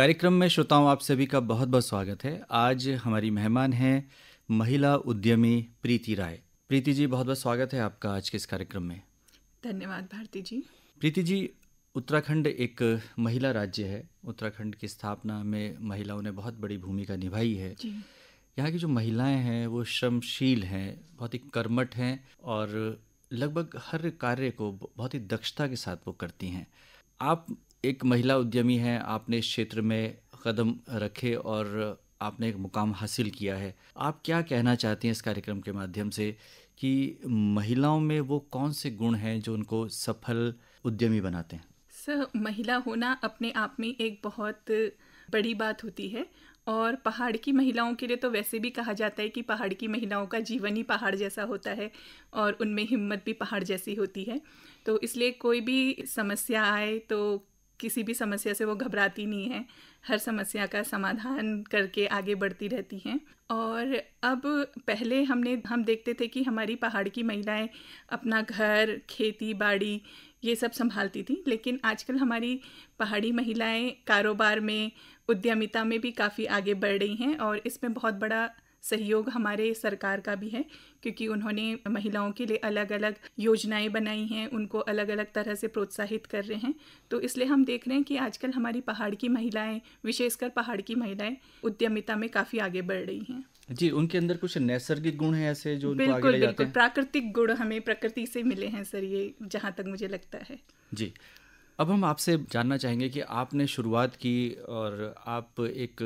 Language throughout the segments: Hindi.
कार्यक्रम में श्रोताओं आप सभी का बहुत बहुत स्वागत है आज हमारी मेहमान हैं महिला उद्यमी प्रीति राय प्रीति जी बहुत बहुत स्वागत है आपका आज के इस कार्यक्रम में धन्यवाद भारती जी प्रीति जी उत्तराखंड एक महिला राज्य है उत्तराखंड की स्थापना में महिलाओं ने बहुत बड़ी भूमिका निभाई है यहाँ की जो महिलाएं हैं वो श्रमशील हैं बहुत ही कर्मठ हैं और लगभग हर कार्य को बहुत ही दक्षता के साथ वो करती हैं आप एक महिला उद्यमी हैं आपने इस क्षेत्र में कदम रखे और आपने एक मुकाम हासिल किया है आप क्या कहना चाहती हैं इस कार्यक्रम के माध्यम से कि महिलाओं में वो कौन से गुण हैं जो उनको सफल उद्यमी बनाते हैं सर महिला होना अपने आप में एक बहुत बड़ी बात होती है और पहाड़ की महिलाओं के लिए तो वैसे भी कहा जाता है कि पहाड़ की महिलाओं का जीवन ही पहाड़ जैसा होता है और उनमें हिम्मत भी पहाड़ जैसी होती है तो इसलिए कोई भी समस्या आए तो किसी भी समस्या से वो घबराती नहीं है हर समस्या का समाधान करके आगे बढ़ती रहती हैं और अब पहले हमने हम देखते थे कि हमारी पहाड़ की महिलाएं अपना घर खेती बाड़ी ये सब संभालती थी लेकिन आजकल हमारी पहाड़ी महिलाएं कारोबार में उद्यमिता में भी काफ़ी आगे बढ़ रही हैं और इसमें बहुत बड़ा सहयोग हमारे सरकार का भी है क्योंकि उन्होंने महिलाओं के लिए अलग अलग योजनाएं बनाई हैं उनको अलग अलग तरह से प्रोत्साहित कर रहे हैं तो इसलिए हम देख रहे हैं कि आजकल हमारी पहाड़ की महिलाएं विशेषकर पहाड़ की महिलाएं उद्यमिता में काफ़ी आगे बढ़ रही हैं जी उनके अंदर कुछ नैसर्गिक गुण है ऐसे जो बिल्कुल आगे ले बिल्कुल प्राकृतिक गुण हमें प्रकृति से मिले हैं सर ये जहाँ तक मुझे लगता है जी अब हम आपसे जानना चाहेंगे कि आपने शुरुआत की और आप एक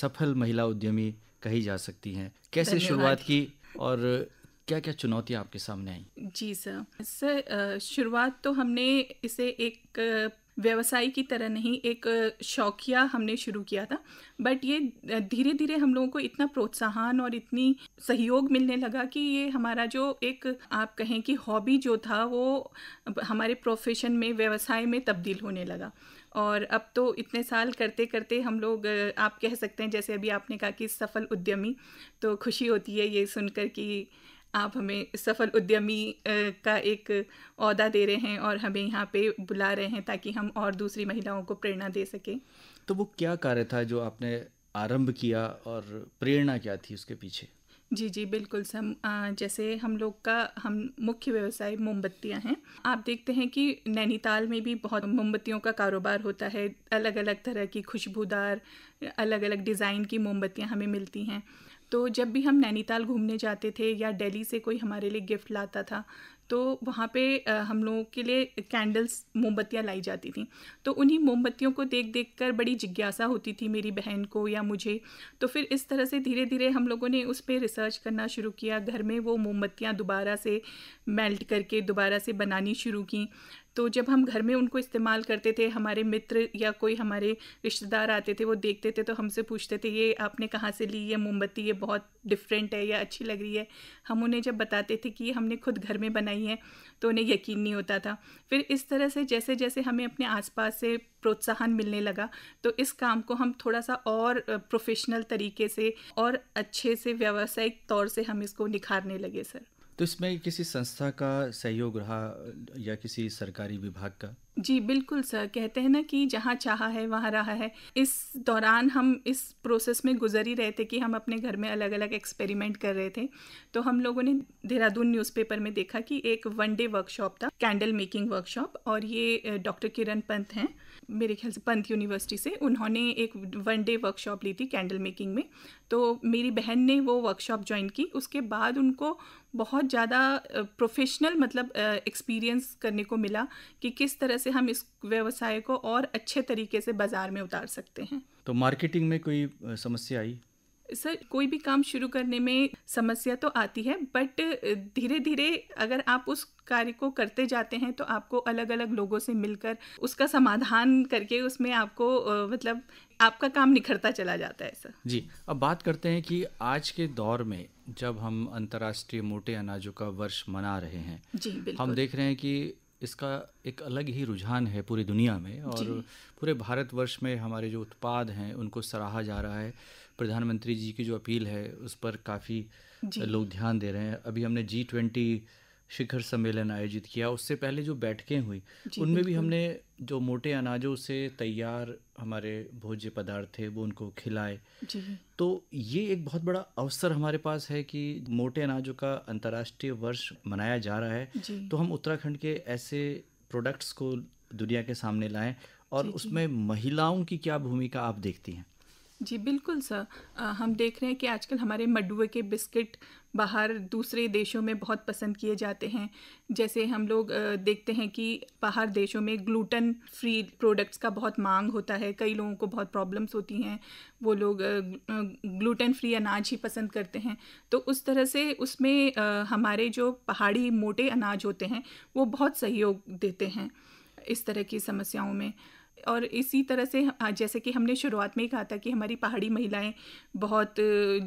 सफल महिला उद्यमी कही जा सकती हैं कैसे शुरुआत की और क्या क्या चुनौतियाँ आपके सामने आई जी सर सर शुरुआत तो हमने इसे एक व्यवसाय की तरह नहीं एक शौकिया हमने शुरू किया था बट ये धीरे धीरे हम लोगों को इतना प्रोत्साहन और इतनी सहयोग मिलने लगा कि ये हमारा जो एक आप कहें कि हॉबी जो था वो हमारे प्रोफेशन में व्यवसाय में तब्दील होने लगा और अब तो इतने साल करते करते हम लोग आप कह सकते हैं जैसे अभी आपने कहा कि सफल उद्यमी तो खुशी होती है ये सुनकर कि आप हमें सफल उद्यमी का एक अहदा दे रहे हैं और हमें यहाँ पे बुला रहे हैं ताकि हम और दूसरी महिलाओं को प्रेरणा दे सकें तो वो क्या कार्य था जो आपने आरंभ किया और प्रेरणा क्या थी उसके पीछे जी जी बिल्कुल सम जैसे हम लोग का हम मुख्य व्यवसाय मोमबत्तियां हैं आप देखते हैं कि नैनीताल में भी बहुत मोमबत्तियों का कारोबार होता है अलग अलग तरह की खुशबूदार अलग अलग डिज़ाइन की मोमबत्तियां हमें मिलती हैं तो जब भी हम नैनीताल घूमने जाते थे या दिल्ली से कोई हमारे लिए गिफ्ट लाता था तो वहाँ पे हम लोगों के लिए कैंडल्स मोमबत्तियाँ लाई जाती थी तो उन्हीं मोमबत्तियों को देख देख कर बड़ी जिज्ञासा होती थी मेरी बहन को या मुझे तो फिर इस तरह से धीरे धीरे हम लोगों ने उस पर रिसर्च करना शुरू किया घर में वो मोमबत्तियाँ दोबारा से मेल्ट करके दोबारा से बनानी शुरू की तो जब हम घर में उनको इस्तेमाल करते थे हमारे मित्र या कोई हमारे रिश्तेदार आते थे वो देखते थे तो हमसे पूछते थे ये आपने कहाँ से ली ये मोमबत्ती ये बहुत डिफरेंट है या अच्छी लग रही है हम उन्हें जब बताते थे कि हमने खुद घर में बनाई रही हैं तो उन्हें यकीन नहीं होता था फिर इस तरह से जैसे जैसे हमें अपने आसपास से प्रोत्साहन मिलने लगा तो इस काम को हम थोड़ा सा और प्रोफेशनल तरीके से और अच्छे से व्यावसायिक तौर से हम इसको निखारने लगे सर तो इसमें किसी संस्था का सहयोग रहा या किसी सरकारी विभाग का जी बिल्कुल सर कहते हैं ना कि जहाँ चाहा है वहाँ रहा है इस दौरान हम इस प्रोसेस में गुजर ही रहे थे कि हम अपने घर में अलग अलग एक्सपेरिमेंट कर रहे थे तो हम लोगों ने देहरादून न्यूज़पेपर में देखा कि एक वन डे वर्कशॉप था कैंडल मेकिंग वर्कशॉप और ये डॉक्टर किरण पंत हैं मेरे ख्याल से पंत यूनिवर्सिटी से उन्होंने एक वन डे वर्कशॉप ली थी कैंडल मेकिंग में तो मेरी बहन ने वो वर्कशॉप ज्वाइन की उसके बाद उनको बहुत ज़्यादा प्रोफेशनल मतलब एक्सपीरियंस करने को मिला कि किस तरह से हम इस व्यवसाय को और अच्छे तरीके से बाज़ार में उतार सकते हैं तो मार्केटिंग में कोई समस्या आई सर कोई भी काम शुरू करने में समस्या तो आती है बट धीरे धीरे अगर आप उस कार्य को करते जाते हैं तो आपको अलग अलग लोगों से मिलकर उसका समाधान करके उसमें आपको मतलब आपका काम निखरता चला जाता है सर जी अब बात करते हैं कि आज के दौर में जब हम अंतर्राष्ट्रीय मोटे अनाजों का वर्ष मना रहे हैं जी हम देख रहे हैं कि इसका एक अलग ही रुझान है पूरी दुनिया में और पूरे भारतवर्ष में हमारे जो उत्पाद हैं उनको सराहा जा रहा है प्रधानमंत्री जी की जो अपील है उस पर काफ़ी लोग ध्यान दे रहे हैं अभी हमने जी ट्वेंटी शिखर सम्मेलन आयोजित किया उससे पहले जो बैठकें हुई उनमें भी हमने जो मोटे अनाजों से तैयार हमारे भोज्य पदार्थ थे वो उनको खिलाए तो ये एक बहुत बड़ा अवसर हमारे पास है कि मोटे अनाजों का अंतर्राष्ट्रीय वर्ष मनाया जा रहा है तो हम उत्तराखंड के ऐसे प्रोडक्ट्स को दुनिया के सामने लाएं और उसमें महिलाओं की क्या भूमिका आप देखती हैं जी बिल्कुल सर हम देख रहे हैं कि आजकल हमारे मडुए के बिस्किट बाहर दूसरे देशों में बहुत पसंद किए जाते हैं जैसे हम लोग देखते हैं कि बाहर देशों में ग्लूटन फ्री प्रोडक्ट्स का बहुत मांग होता है कई लोगों को बहुत प्रॉब्लम्स होती हैं वो लोग ग्लूटन फ्री अनाज ही पसंद करते हैं तो उस तरह से उसमें हमारे जो पहाड़ी मोटे अनाज होते हैं वो बहुत सहयोग देते हैं इस तरह की समस्याओं में और इसी तरह से हाँ, जैसे कि हमने शुरुआत में ही कहा था कि हमारी पहाड़ी महिलाएं बहुत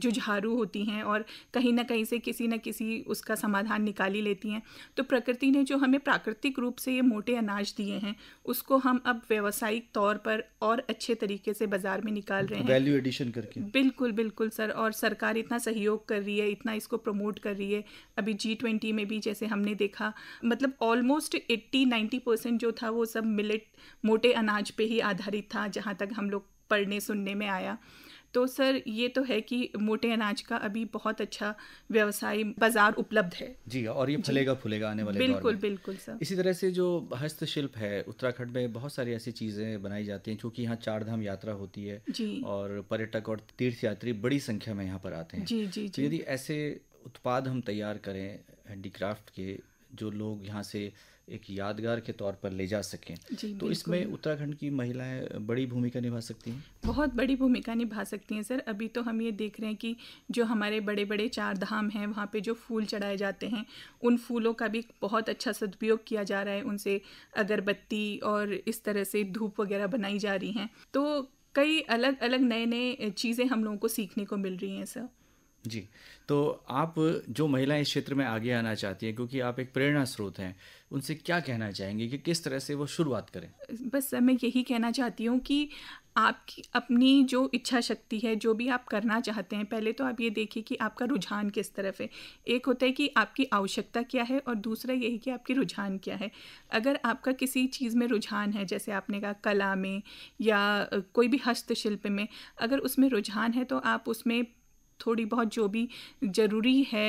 जुझारू होती हैं और कहीं ना कहीं से किसी न किसी उसका समाधान निकाल ही लेती हैं तो प्रकृति ने जो हमें प्राकृतिक रूप से ये मोटे अनाज दिए हैं उसको हम अब व्यवसायिक तौर पर और अच्छे तरीके से बाजार में निकाल रहे हैं वैल्यू एडिशन करके बिल्कुल बिल्कुल सर और सरकार इतना सहयोग कर रही है इतना इसको प्रमोट कर रही है अभी जी ट्वेंटी में भी जैसे हमने देखा मतलब ऑलमोस्ट एट्टी नाइन्टी परसेंट जो था वो सब मिलेट मोटे अनाज समाज पे ही आधारित था जहाँ तक हम लोग पढ़ने सुनने में आया तो सर ये तो है कि मोटे अनाज का अभी बहुत अच्छा व्यवसाय बाजार उपलब्ध है जी और ये फलेगा फूलेगा आने वाले बिल्कुल बिल्कुल सर इसी तरह से जो हस्तशिल्प है उत्तराखंड में बहुत सारी ऐसी चीज़ें बनाई जाती हैं क्योंकि यहाँ चार धाम यात्रा होती है जी और पर्यटक और तीर्थ यात्री बड़ी संख्या में यहाँ पर आते हैं जी जी, जी। तो यदि ऐसे उत्पाद हम तैयार करें हैंडीक्राफ्ट के जो लोग यहाँ से एक यादगार के तौर पर ले जा सकें तो इसमें उत्तराखंड की महिलाएं बड़ी भूमिका निभा सकती हैं बहुत बड़ी भूमिका निभा सकती हैं सर अभी तो हम ये देख रहे हैं कि जो हमारे बड़े बड़े चार धाम हैं वहाँ पे जो फूल चढ़ाए जाते हैं उन फूलों का भी बहुत अच्छा सदुपयोग किया जा रहा है उनसे अगरबत्ती और इस तरह से धूप वगैरह बनाई जा रही हैं तो कई अलग अलग नए नए चीज़ें हम लोगों को सीखने को मिल रही हैं सर जी तो आप जो महिलाएं इस क्षेत्र में आगे आना चाहती हैं क्योंकि आप एक प्रेरणा स्रोत हैं उनसे क्या कहना चाहेंगे कि किस तरह से वो शुरुआत करें बस मैं यही कहना चाहती हूँ कि आपकी अपनी जो इच्छा शक्ति है जो भी आप करना चाहते हैं पहले तो आप ये देखिए कि आपका रुझान किस तरफ है एक होता है कि आपकी आवश्यकता क्या है और दूसरा यही कि आपकी रुझान क्या है अगर आपका किसी चीज़ में रुझान है जैसे आपने कहा कला में या कोई भी हस्तशिल्प में अगर उसमें रुझान है तो आप उसमें थोड़ी बहुत जो भी ज़रूरी है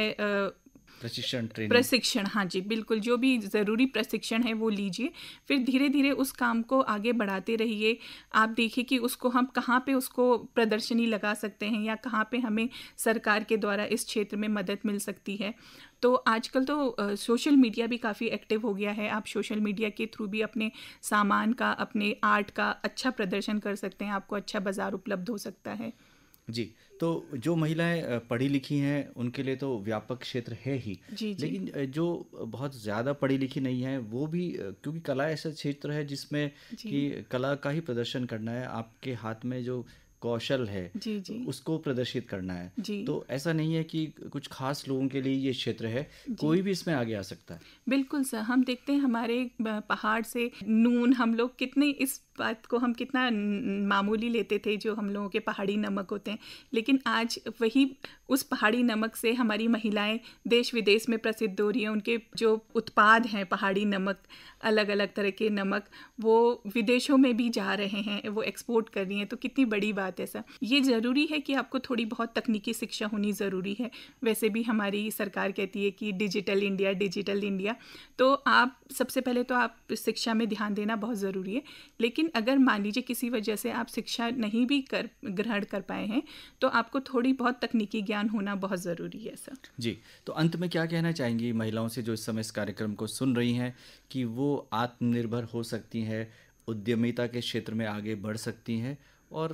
प्रशिक्षण प्रशिक्षण हाँ जी बिल्कुल जो भी ज़रूरी प्रशिक्षण है वो लीजिए फिर धीरे धीरे उस काम को आगे बढ़ाते रहिए आप देखिए कि उसको हम कहाँ पे उसको प्रदर्शनी लगा सकते हैं या कहाँ पे हमें सरकार के द्वारा इस क्षेत्र में मदद मिल सकती है तो आजकल तो सोशल मीडिया भी काफ़ी एक्टिव हो गया है आप सोशल मीडिया के थ्रू भी अपने सामान का अपने आर्ट का अच्छा प्रदर्शन कर सकते हैं आपको अच्छा बाज़ार उपलब्ध हो सकता है जी तो जो महिलाएं पढ़ी लिखी हैं उनके लिए तो व्यापक क्षेत्र है ही जी जी। लेकिन जो बहुत ज़्यादा पढ़ी लिखी नहीं है वो भी क्योंकि कला ऐसा क्षेत्र है जिसमें कि कला का ही प्रदर्शन करना है आपके हाथ में जो कौशल है जी जी उसको प्रदर्शित करना है जी तो ऐसा नहीं है कि कुछ खास लोगों के लिए ये क्षेत्र है कोई भी इसमें आगे आ सकता है बिल्कुल सर हम देखते हैं हमारे पहाड़ से नून हम लोग कितने इस बात को हम कितना मामूली लेते थे जो हम लोगों के पहाड़ी नमक होते हैं लेकिन आज वही उस पहाड़ी नमक से हमारी महिलाएं देश विदेश में प्रसिद्ध हो रही हैं उनके जो उत्पाद हैं पहाड़ी नमक अलग अलग तरह के नमक वो विदेशों में भी जा रहे हैं वो एक्सपोर्ट कर रही हैं तो कितनी बड़ी बात चाहते सर ये ज़रूरी है कि आपको थोड़ी बहुत तकनीकी शिक्षा होनी ज़रूरी है वैसे भी हमारी सरकार कहती है कि डिजिटल इंडिया डिजिटल इंडिया तो आप सबसे पहले तो आप शिक्षा में ध्यान देना बहुत ज़रूरी है लेकिन अगर मान लीजिए किसी वजह से आप शिक्षा नहीं भी कर ग्रहण कर पाए हैं तो आपको थोड़ी बहुत तकनीकी ज्ञान होना बहुत ज़रूरी है सर जी तो अंत में क्या कहना चाहेंगी महिलाओं से जो इस समय इस कार्यक्रम को सुन रही हैं कि वो आत्मनिर्भर हो सकती हैं उद्यमिता के क्षेत्र में आगे बढ़ सकती हैं और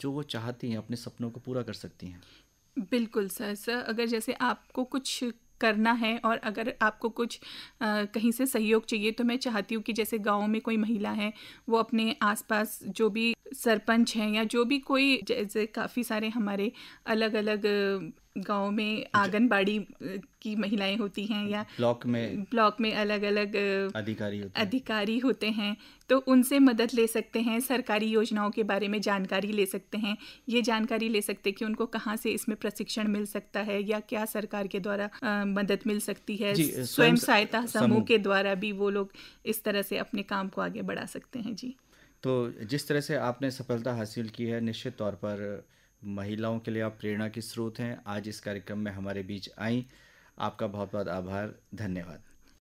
जो वो चाहती हैं अपने सपनों को पूरा कर सकती हैं बिल्कुल सर सर अगर जैसे आपको कुछ करना है और अगर आपको कुछ आ, कहीं से सहयोग चाहिए तो मैं चाहती हूँ कि जैसे गांव में कोई महिला है वो अपने आसपास जो भी सरपंच हैं या जो भी कोई जैसे काफ़ी सारे हमारे अलग अलग गांव में आंगनबाड़ी की महिलाएं होती हैं या ब्लॉक में ब्लॉक में अलग अलग अधिकारी होते अधिकारी होते हैं तो उनसे मदद ले सकते हैं सरकारी योजनाओं के बारे में जानकारी ले सकते हैं ये जानकारी ले सकते हैं कि उनको कहाँ से इसमें प्रशिक्षण मिल सकता है या क्या सरकार के द्वारा मदद मिल सकती है स्वयं सहायता समूह के द्वारा भी वो लोग इस तरह से अपने काम को आगे बढ़ा सकते हैं जी तो जिस तरह से आपने सफलता हासिल की है निश्चित तौर पर महिलाओं के लिए आप प्रेरणा के स्रोत हैं आज इस कार्यक्रम में हमारे बीच आई आपका बहुत बहुत आभार धन्यवाद